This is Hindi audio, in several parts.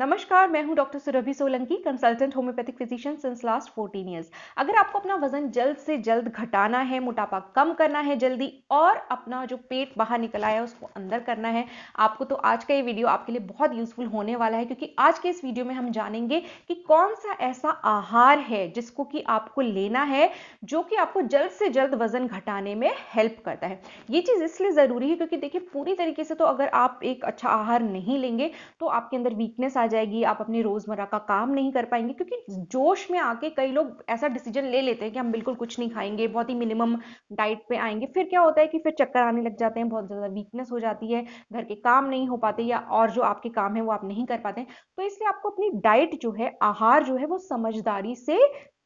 नमस्कार मैं हूं doctor Surabhi Solanki consultant homeopathic physician since last 14 years अगर आपको अपना वजन जल्द से जल्द घटाना है मोटापा कम करना है जल्दी और अपना जो पेट बाहर निकला है उसको अंदर करना है आपको तो आज का ये वीडियो आपके लिए बहुत यूजफुल होने वाला है क्योंकि आज के इस वीडियो में हम जानेंगे कि कौन सा ऐसा आहार है जिसको कि आपको लेना है जो कि आपको जल्द से जल्द वजन घटाने में हेल्प करता है ये चीज़ इसलिए ज़रूरी है क्योंकि देखिए पूरी तरीके से तो अगर आप एक अच्छा आहार नहीं लेंगे तो आपके अंदर वीकनेस आ जाएगी आप अपनी रोजमर्रा का काम नहीं कर पाएंगे क्योंकि जोश में आके कई लोग ऐसा डिसीजन ले लेते हैं कि हम बिल्कुल कुछ नहीं खाएंगे बहुत ही मिनिमम डाइट पे आएंगे फिर क्या होता है कि फिर चक्कर आने लग जाते हैं बहुत ज़्यादा वीकनेस हो जाती है घर के काम नहीं हो पाते या और जो आपके काम है वो आप नहीं कर पाते तो इसलिए आपको अपनी डाइट जो है आहार जो है वो समझदारी से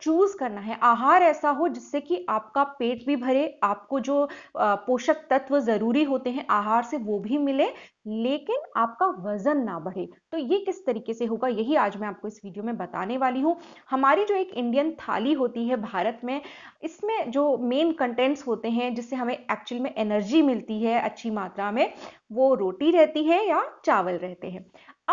चूज करना है आहार ऐसा हो जिससे कि आपका पेट भी भरे आपको जो पोषक तत्व जरूरी होते हैं आहार से वो भी मिले लेकिन आपका वजन ना बढ़े तो ये किस तरीके से होगा यही आज मैं आपको इस वीडियो में बताने वाली हूँ हमारी जो एक इंडियन थाली होती है भारत में इसमें जो मेन कंटेंट्स होते हैं जिससे हमें एक्चुअल में एनर्जी मिलती है अच्छी मात्रा में वो रोटी रहती है या चावल रहते हैं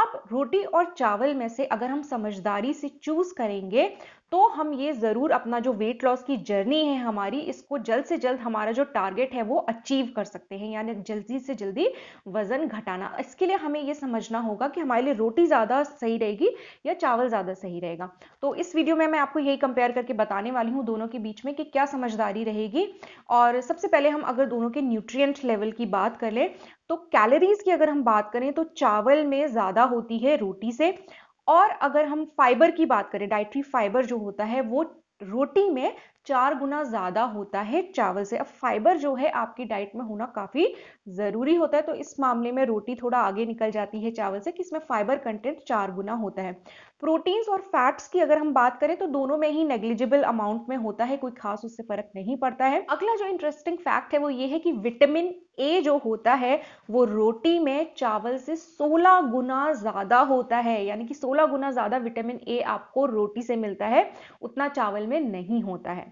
अब रोटी और चावल में से अगर हम समझदारी से चूज करेंगे तो हम ये ज़रूर अपना जो वेट लॉस की जर्नी है हमारी इसको जल्द से जल्द हमारा जो टारगेट है वो अचीव कर सकते हैं यानी जल्दी से जल्दी वज़न घटाना इसके लिए हमें ये समझना होगा कि हमारे लिए रोटी ज़्यादा सही रहेगी या चावल ज़्यादा सही रहेगा तो इस वीडियो में मैं आपको यही कंपेयर करके बताने वाली हूँ दोनों के बीच में कि क्या समझदारी रहेगी और सबसे पहले हम अगर दोनों के न्यूट्रियट लेवल की बात कर लें तो कैलोरीज़ की अगर हम बात करें तो चावल में ज़्यादा होती है रोटी से और अगर हम फाइबर की बात करें डाइट्री फाइबर जो होता है वो रोटी में चार गुना ज़्यादा होता है चावल से अब फाइबर जो है आपकी डाइट में होना काफ़ी ज़रूरी होता है तो इस मामले में रोटी थोड़ा आगे निकल जाती है चावल से कि इसमें फाइबर कंटेंट चार गुना होता है प्रोटीन्स और फैट्स की अगर हम बात करें तो दोनों में ही नेग्लिजिबल अमाउंट में होता है कोई खास उससे फर्क नहीं पड़ता है अगला जो इंटरेस्टिंग फैक्ट है वो ये है कि विटामिन ए जो होता है वो रोटी में चावल से 16 गुना ज़्यादा होता है यानी कि 16 गुना ज़्यादा विटामिन ए आपको रोटी से मिलता है उतना चावल में नहीं होता है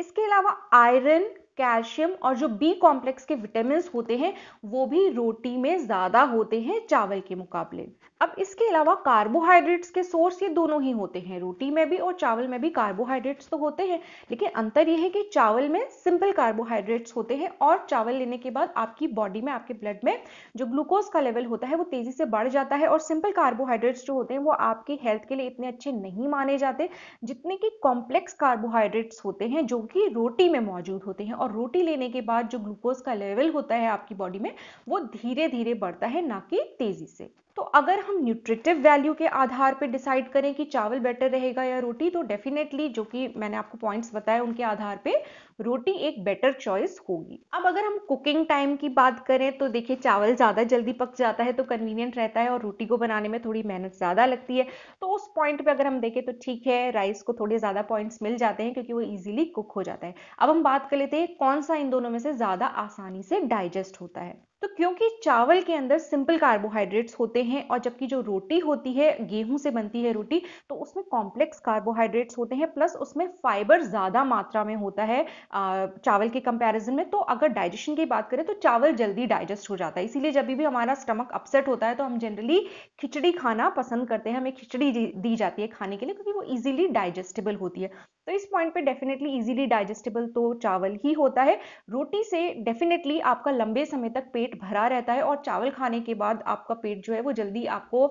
इसके अलावा आयरन कैल्शियम और जो बी कॉम्प्लेक्स के विटामिन होते हैं वो भी रोटी में ज़्यादा होते हैं चावल के मुकाबले अब इसके अलावा कार्बोहाइड्रेट्स के सोर्स ये दोनों ही होते हैं रोटी में भी और चावल में भी कार्बोहाइड्रेट्स तो होते हैं लेकिन अंतर ये है कि चावल में सिंपल कार्बोहाइड्रेट्स होते हैं और चावल लेने के बाद आपकी बॉडी में आपके ब्लड में जो ग्लूकोज का लेवल होता है वो तेज़ी से बढ़ जाता है और सिंपल कार्बोहाइड्रेट्स जो होते हैं वो आपकी हेल्थ के लिए इतने अच्छे नहीं माने जाते जितने कि कॉम्प्लेक्स कार्बोहाइड्रेट्स होते हैं जो कि रोटी में मौजूद होते हैं और और रोटी लेने के बाद जो ग्लूकोज का लेवल होता है आपकी बॉडी में वो धीरे धीरे बढ़ता है ना कि तेज़ी से तो अगर हम न्यूट्रिटिव वैल्यू के आधार पर डिसाइड करें कि चावल बेटर रहेगा या रोटी तो डेफिनेटली जो कि मैंने आपको पॉइंट्स बताए उनके आधार पे रोटी एक बेटर चॉइस होगी अब अगर हम कुकिंग टाइम की बात करें तो देखिए चावल ज़्यादा जल्दी पक जाता है तो कन्वीनियंट रहता है और रोटी को बनाने में थोड़ी मेहनत ज़्यादा लगती है तो उस पॉइंट पे अगर हम देखें तो ठीक है राइस को थोड़े ज़्यादा पॉइंट्स मिल जाते हैं क्योंकि वो ईजिली कुक हो जाता है अब हम बात कर लेते हैं कौन सा इन दोनों में से ज़्यादा आसानी से डाइजेस्ट होता है तो क्योंकि चावल के अंदर सिंपल कार्बोहाइड्रेट्स होते हैं और जबकि जो रोटी होती है गेहूं से बनती है रोटी तो उसमें कॉम्प्लेक्स कार्बोहाइड्रेट्स होते हैं प्लस उसमें फाइबर ज़्यादा मात्रा में होता है चावल के कंपैरिजन में तो अगर डाइजेशन की बात करें तो चावल जल्दी डाइजेस्ट हो जाता है इसीलिए जब भी हमारा स्टमक अपसेट होता है तो हम जनरली खिचड़ी खाना पसंद करते हैं हमें खिचड़ी दी जाती है खाने के लिए क्योंकि वो ईजिली डाइजेस्टेबल होती है तो इस पॉइंट पे डेफिनेटली इजीली डाइजेस्टेबल तो चावल ही होता है रोटी से डेफिनेटली आपका लंबे समय तक पेट भरा रहता है और चावल खाने के बाद आपका पेट जो है वो जल्दी आपको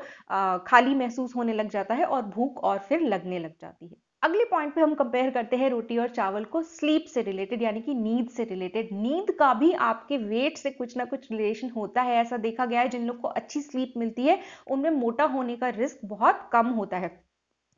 खाली महसूस होने लग जाता है और भूख और फिर लगने लग जाती है अगले पॉइंट पे हम कंपेयर करते हैं रोटी और चावल को स्लीप से रिलेटेड यानी कि नींद से रिलेटेड नींद का भी आपके वेट से कुछ ना कुछ रिलेशन होता है ऐसा देखा गया है जिन लोग को अच्छी स्लीप मिलती है उनमें मोटा होने का रिस्क बहुत कम होता है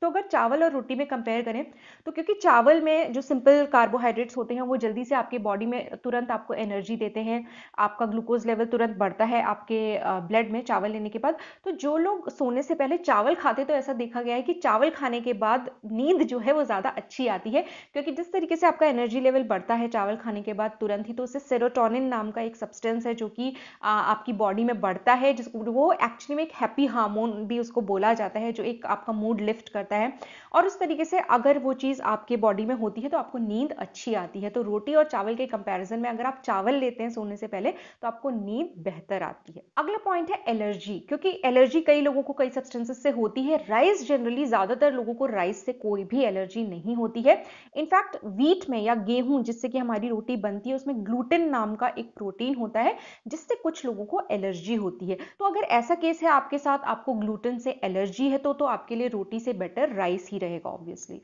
तो अगर चावल और रोटी में कंपेयर करें तो क्योंकि चावल में जो सिंपल कार्बोहाइड्रेट्स होते हैं वो जल्दी से आपके बॉडी में तुरंत आपको एनर्जी देते हैं आपका ग्लूकोज लेवल तुरंत बढ़ता है आपके ब्लड में चावल लेने के बाद तो जो लोग सोने से पहले चावल खाते तो ऐसा देखा गया है कि चावल खाने के बाद नींद जो है वो ज़्यादा अच्छी आती है क्योंकि जिस तरीके से आपका एनर्जी लेवल बढ़ता है चावल खाने के बाद तुरंत ही तो उससे सेरोटोनिन नाम का एक सब्सटेंस है जो कि आपकी बॉडी में बढ़ता है वो एक्चुअली में एक हैप्पी हार्मोन भी उसको बोला जाता है जो एक आपका मूड लिफ्ट कर करता है और उस तरीके से अगर वो चीज़ आपके बॉडी में होती है तो आपको नींद अच्छी आती है तो रोटी और चावल के कंपैरिजन में अगर आप चावल लेते हैं सोने से पहले तो आपको नींद बेहतर आती है अगला पॉइंट है एलर्जी क्योंकि एलर्जी कई लोगों को कई सब्सटेंसेस से होती है राइस जनरली ज़्यादातर लोगों को राइस से कोई भी एलर्जी नहीं होती है इनफैक्ट वीट में या गेहूं जिससे कि हमारी रोटी बनती है उसमें ग्लूटेन नाम का एक प्रोटीन होता है जिससे कुछ लोगों को एलर्जी होती है तो अगर ऐसा केस है आपके साथ आपको ग्लूटिन से एलर्जी है तो, तो आपके लिए रोटी से बेटर राइस ही रहेगा ऑब्वियसली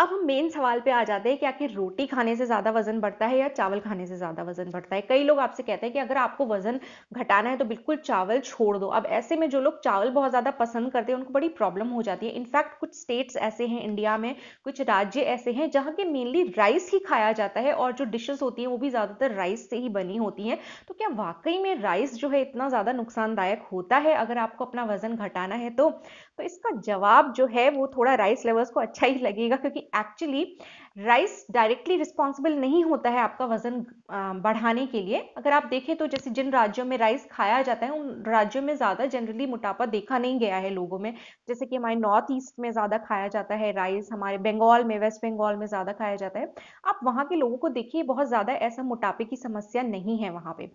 अब हम मेन सवाल पे आ जाते हैं कि आखिर रोटी खाने से ज़्यादा वजन बढ़ता है या चावल खाने से ज़्यादा वजन बढ़ता है कई लोग आपसे कहते हैं कि अगर आपको वजन घटाना है तो बिल्कुल चावल छोड़ दो अब ऐसे में जो लोग चावल बहुत ज़्यादा पसंद करते हैं उनको बड़ी प्रॉब्लम हो जाती है इनफैक्ट कुछ स्टेट्स ऐसे हैं इंडिया में कुछ राज्य ऐसे हैं जहाँ के मेनली राइस ही खाया जाता है और जो डिशेज होती है वो भी ज़्यादातर राइस से ही बनी होती है तो क्या वाकई में राइस जो है इतना ज़्यादा नुकसानदायक होता है अगर आपको अपना वजन घटाना है तो, तो इसका जवाब जो है वो थोड़ा राइस लेवर्स को अच्छा ही लगेगा क्योंकि एक्चुअली राइस डायरेक्टली रिस्पॉन्सिबल नहीं होता है आपका वजन बढ़ाने के लिए अगर आप देखें तो जैसे जिन राज्यों में राइस खाया जाता है उन राज्यों में ज़्यादा जनरली मोटापा देखा नहीं गया है लोगों में जैसे कि हमारे नॉर्थ ईस्ट में ज़्यादा खाया जाता है राइस हमारे बंगाल में वेस्ट बंगाल में ज़्यादा खाया जाता है आप वहां के लोगों को देखिए बहुत ज़्यादा ऐसा मोटापे की समस्या नहीं है वहां पे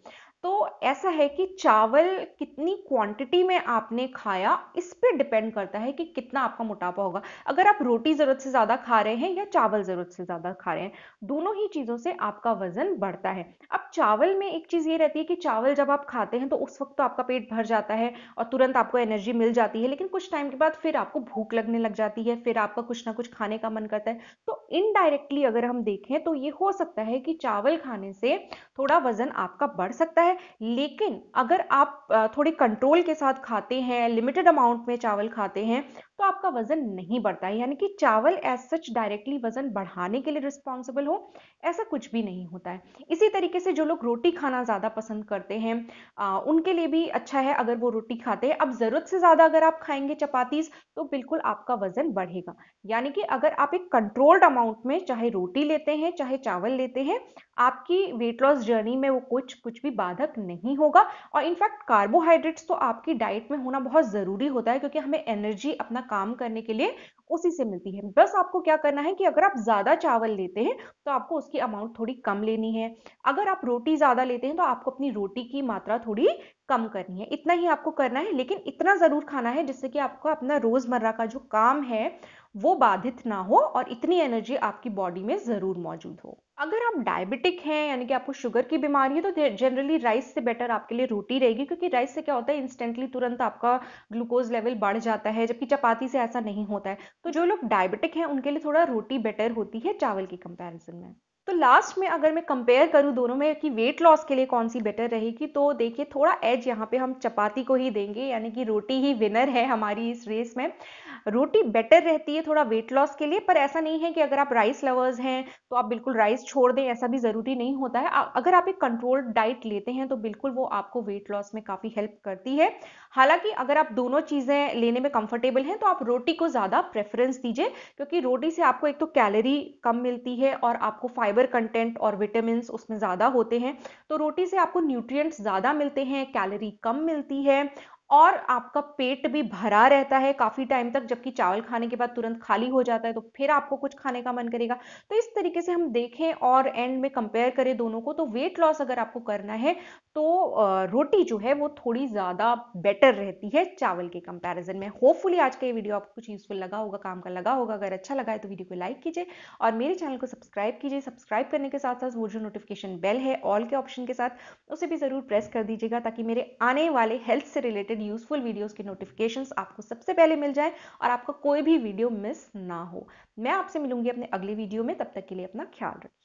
तो ऐसा है कि चावल कितनी क्वांटिटी में आपने खाया इस पर डिपेंड करता है कि कितना आपका मोटापा होगा अगर आप रोटी ज़रूरत से ज़्यादा खा रहे हैं या चावल ज़रूरत से ज़्यादा खा रहे हैं दोनों ही चीज़ों से आपका वज़न बढ़ता है अब चावल में एक चीज़ ये रहती है कि चावल जब आप खाते हैं तो उस वक्त तो आपका पेट भर जाता है और तुरंत आपको एनर्जी मिल जाती है लेकिन कुछ टाइम के बाद फिर आपको भूख लगने लग जाती है फिर आपका कुछ ना कुछ खाने का मन करता है तो इनडायरेक्टली अगर हम देखें तो ये हो सकता है कि चावल खाने से थोड़ा वज़न आपका बढ़ सकता है है लेकिन अगर आप थोड़े कंट्रोल के साथ खाते हैं लिमिटेड अमाउंट में चावल खाते हैं तो आपका वजन नहीं बढ़ता है यानी कि चावल एज सच डायरेक्टली वजन बढ़ाने के लिए रिस्पॉन्सिबल हो ऐसा कुछ भी नहीं होता है इसी तरीके से जो लोग रोटी खाना ज़्यादा पसंद करते हैं आ, उनके लिए भी अच्छा है अगर वो रोटी खाते हैं अब ज़रूरत से ज़्यादा अगर आप खाएंगे चपातीज तो बिल्कुल आपका वजन बढ़ेगा यानी कि अगर आप एक कंट्रोल्ड अमाउंट में चाहे रोटी लेते हैं चाहे चावल लेते हैं आपकी वेट लॉस जर्नी में वो कुछ कुछ भी बाधक नहीं होगा और इनफैक्ट कार्बोहाइड्रेट्स तो आपकी डाइट में होना बहुत ज़रूरी होता है क्योंकि हमें एनर्जी अपना काम करने के लिए उसी से मिलती है बस आपको क्या करना है कि अगर आप ज़्यादा चावल लेते हैं तो आपको उसकी अमाउंट थोड़ी कम लेनी है अगर आप रोटी ज़्यादा लेते हैं तो आपको अपनी रोटी की मात्रा थोड़ी कम करनी है इतना ही आपको करना है लेकिन इतना ज़रूर खाना है जिससे कि आपको अपना रोज़मर्रा का जो काम है वो बाधित ना हो और इतनी एनर्जी आपकी बॉडी में ज़रूर मौजूद हो अगर आप डायबिटिक हैं यानी कि आपको शुगर की बीमारी है तो जनरली राइस से बेटर आपके लिए रोटी रहेगी क्योंकि राइस से क्या होता है इंस्टेंटली तुरंत आपका ग्लूकोज लेवल बढ़ जाता है जबकि चपाती से ऐसा नहीं होता है तो जो लोग डायबिटिक हैं उनके लिए थोड़ा रोटी बेटर होती है चावल की कंपेरिजन में तो लास्ट में अगर मैं कंपेयर करूं दोनों में कि वेट लॉस के लिए कौन सी बेटर रहेगी तो देखिए थोड़ा एज यहाँ पे हम चपाती को ही देंगे यानी कि रोटी ही विनर है हमारी इस रेस में रोटी बेटर रहती है थोड़ा वेट लॉस के लिए पर ऐसा नहीं है कि अगर आप राइस लवर्स हैं तो आप बिल्कुल राइस छोड़ दें ऐसा भी ज़रूरी नहीं होता है अगर आप एक कंट्रोल्ड डाइट लेते हैं तो बिल्कुल वो आपको वेट लॉस में काफ़ी हेल्प करती है हालांकि अगर आप दोनों चीज़ें लेने में कंफर्टेबल हैं तो आप रोटी को ज़्यादा प्रेफरेंस दीजिए क्योंकि रोटी से आपको एक तो कैलोरी कम मिलती है और आपको फाइबर कंटेंट और विटामिन उसमें ज़्यादा होते हैं तो रोटी से आपको न्यूट्रिएंट्स ज़्यादा मिलते हैं कैलोरी कम मिलती है और आपका पेट भी भरा रहता है काफ़ी टाइम तक जबकि चावल खाने के बाद तुरंत खाली हो जाता है तो फिर आपको कुछ खाने का मन करेगा तो इस तरीके से हम देखें और एंड में कंपेयर करें दोनों को तो वेट लॉस अगर आपको करना है तो रोटी जो है वो थोड़ी ज़्यादा बेटर रहती है चावल के कंपेरिजन में होपफुली आज का ये वीडियो आपको कुछ यूज़फुल लगा होगा काम का लगा होगा अगर अच्छा लगा है तो वीडियो को लाइक कीजिए और मेरे चैनल को सब्सक्राइब कीजिए सब्सक्राइब करने के साथ साथ वो जो नोटिफिकेशन बेल है ऑल के ऑप्शन के साथ उसे भी ज़रूर प्रेस कर दीजिएगा ताकि मेरे आने वाले हेल्थ से रिलेटेड रिलेटेड यूजफुल वीडियोस के नोटिफिकेशंस आपको सबसे पहले मिल जाए और आपका कोई भी वीडियो मिस ना हो मैं आपसे मिलूंगी अपने अगले वीडियो में तब तक के लिए अपना ख्याल रखिए